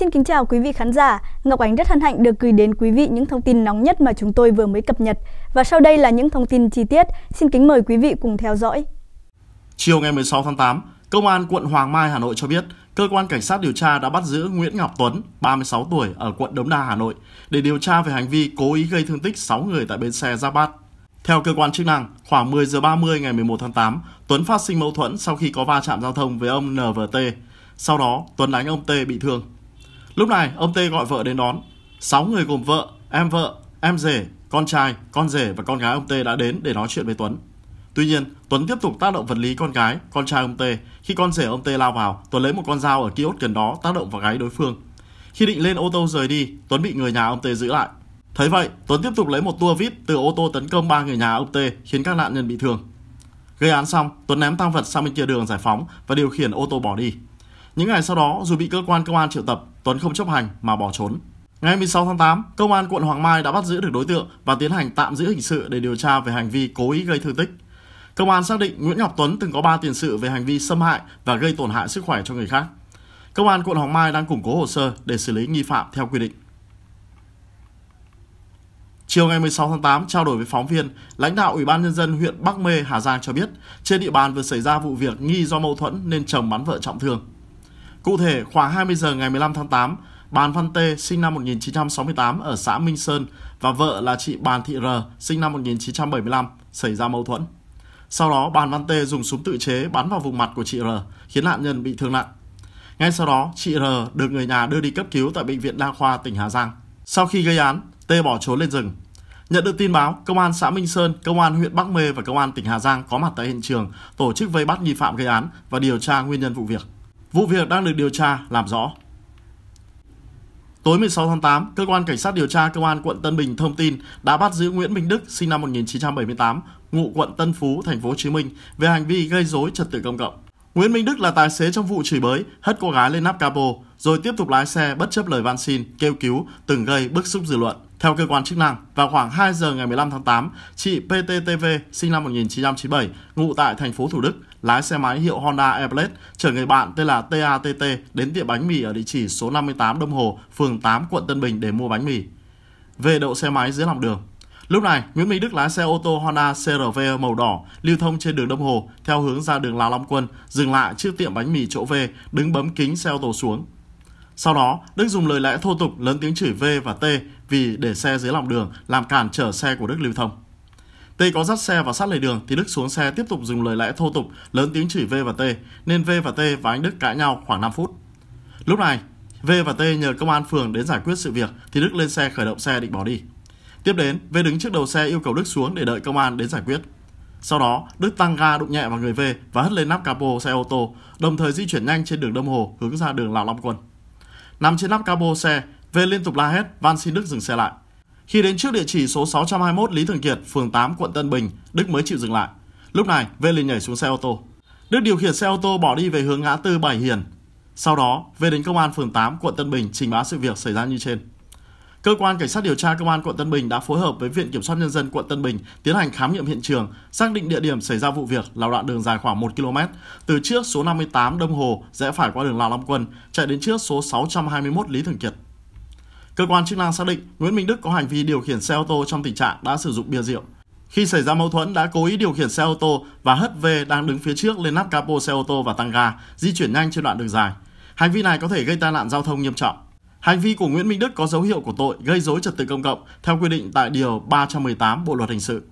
Xin kính chào quý vị khán giả. Ngọc Ánh rất hân hạnh được gửi đến quý vị những thông tin nóng nhất mà chúng tôi vừa mới cập nhật. Và sau đây là những thông tin chi tiết. Xin kính mời quý vị cùng theo dõi. Chiều ngày 16 tháng 8, Công an quận Hoàng Mai, Hà Nội cho biết, cơ quan cảnh sát điều tra đã bắt giữ Nguyễn Ngọc Tuấn, 36 tuổi, ở quận Đống Đa, Hà Nội, để điều tra về hành vi cố ý gây thương tích 6 người tại bến xe Giáp Bát. Theo cơ quan chức năng, khoảng 10 giờ 30 ngày 11 tháng 8, Tuấn phát sinh mâu thuẫn sau khi có va chạm giao thông với ông NVT. Sau đó, Tuấn đánh ông T bị thương. Lúc này, ông Tê gọi vợ đến đón. sáu người gồm vợ, em vợ, em rể, con trai, con rể và con gái ông Tê đã đến để nói chuyện với Tuấn. Tuy nhiên, Tuấn tiếp tục tác động vật lý con gái, con trai ông Tê. Khi con rể ông Tê lao vào, Tuấn lấy một con dao ở kiosk gần đó tác động vào gái đối phương. Khi định lên ô tô rời đi, Tuấn bị người nhà ông Tê giữ lại. Thấy vậy, Tuấn tiếp tục lấy một tua vít từ ô tô tấn công ba người nhà ông Tê, khiến các nạn nhân bị thương. Gây án xong, Tuấn ném tăng vật sang bên kia đường giải phóng và điều khiển ô tô bỏ đi. Những ngày sau đó, dù bị cơ quan công an triệu tập, Tuấn không chấp hành mà bỏ trốn. Ngày 16 tháng 8, công an quận Hoàng Mai đã bắt giữ được đối tượng và tiến hành tạm giữ hình sự để điều tra về hành vi cố ý gây thương tích. Công an xác định Nguyễn Ngọc Tuấn từng có 3 tiền sự về hành vi xâm hại và gây tổn hại sức khỏe cho người khác. Công an quận Hoàng Mai đang củng cố hồ sơ để xử lý nghi phạm theo quy định. Chiều ngày 16 tháng 8, trao đổi với phóng viên, lãnh đạo Ủy ban Nhân dân huyện Bắc Mê, Hà Giang cho biết, trên địa bàn vừa xảy ra vụ việc nghi do mâu thuẫn nên chồng bắn vợ trọng thương. Cụ thể, khoảng 20 giờ ngày 15 tháng 8, Bàn Văn Tê sinh năm 1968 ở xã Minh Sơn và vợ là chị Bàn Thị R sinh năm 1975 xảy ra mâu thuẫn. Sau đó, Bàn Văn Tê dùng súng tự chế bắn vào vùng mặt của chị R, khiến nạn nhân bị thương nặng. Ngay sau đó, chị R được người nhà đưa đi cấp cứu tại Bệnh viện Đa khoa tỉnh Hà Giang. Sau khi gây án, tê bỏ trốn lên rừng. Nhận được tin báo, Công an xã Minh Sơn, Công an huyện Bắc Mê và Công an tỉnh Hà Giang có mặt tại hiện trường tổ chức vây bắt nghi phạm gây án và điều tra nguyên nhân vụ việc. Vụ việc đang được điều tra làm rõ. Tối 16 tháng 8, cơ quan cảnh sát điều tra công an quận Tân Bình thông tin đã bắt giữ Nguyễn Minh Đức, sinh năm 1978, ngụ quận Tân Phú, thành phố Hồ Chí Minh về hành vi gây rối trật tự công cộng. Nguyễn Minh Đức là tài xế trong vụ chửi bới, hất cô gái lên nắp capo rồi tiếp tục lái xe bất chấp lời van xin, kêu cứu từng gây bức xúc dư luận. Theo cơ quan chức năng, vào khoảng 2 giờ ngày 15 tháng 8, chị PTTV sinh năm 1997, ngụ tại thành phố Thủ Đức, lái xe máy hiệu Honda Airblade chở người bạn tên là TATT đến tiệm bánh mì ở địa chỉ số 58 Đông Hồ, phường 8, quận Tân Bình để mua bánh mì. Về đậu xe máy dưới lòng đường. Lúc này, Nguyễn Minh Đức lái xe ô tô Honda CRV màu đỏ lưu thông trên đường Đông Hồ theo hướng ra đường Lào Long Quân, dừng lại trước tiệm bánh mì chỗ V, đứng bấm kính xe ô tô xuống. Sau đó, Đức dùng lời lẽ thô tục lớn tiếng chửi V và T vì để xe dưới lòng đường làm cản trở xe của Đức lưu thông. T có dắt xe và sát lề đường thì Đức xuống xe tiếp tục dùng lời lẽ thô tục, lớn tiếng chửi V và T, nên V và T và anh Đức cãi nhau khoảng 5 phút. Lúc này, V và T nhờ công an phường đến giải quyết sự việc thì Đức lên xe khởi động xe định bỏ đi. Tiếp đến, V đứng trước đầu xe yêu cầu Đức xuống để đợi công an đến giải quyết. Sau đó, Đức tăng ga đụng nhẹ vào người V và hất lên nắp capo xe ô tô, đồng thời di chuyển nhanh trên đường Đông Hồ hướng ra đường Lào Long Quân. Nằm trên nắp capo xe, V liên tục la hét van xin Đức dừng xe lại. Khi đến trước địa chỉ số 621 Lý Thường Kiệt, phường 8, quận Tân Bình, Đức mới chịu dừng lại. Lúc này, V liền nhảy xuống xe ô tô. Đức điều khiển xe ô tô bỏ đi về hướng ngã tư Bảy Hiền. Sau đó, V đến công an phường 8, quận Tân Bình trình báo sự việc xảy ra như trên. Cơ quan cảnh sát điều tra công an quận Tân Bình đã phối hợp với Viện kiểm soát nhân dân quận Tân Bình tiến hành khám nghiệm hiện trường, xác định địa điểm xảy ra vụ việc là đoạn đường dài khoảng 1 km từ trước số 58 Đông Hồ rẽ phải qua đường Lào Long Quân chạy đến trước số 621 Lý Thường Kiệt. Cơ quan chức năng xác định Nguyễn Minh Đức có hành vi điều khiển xe ô tô trong tình trạng đã sử dụng bia rượu. Khi xảy ra mâu thuẫn đã cố ý điều khiển xe ô tô và hất về đang đứng phía trước lên nắp capo xe ô tô và tăng ga, di chuyển nhanh trên đoạn đường dài. Hành vi này có thể gây tai nạn giao thông nghiêm trọng. Hành vi của Nguyễn Minh Đức có dấu hiệu của tội gây dối trật tự công cộng theo quy định tại điều 318 Bộ luật hình sự.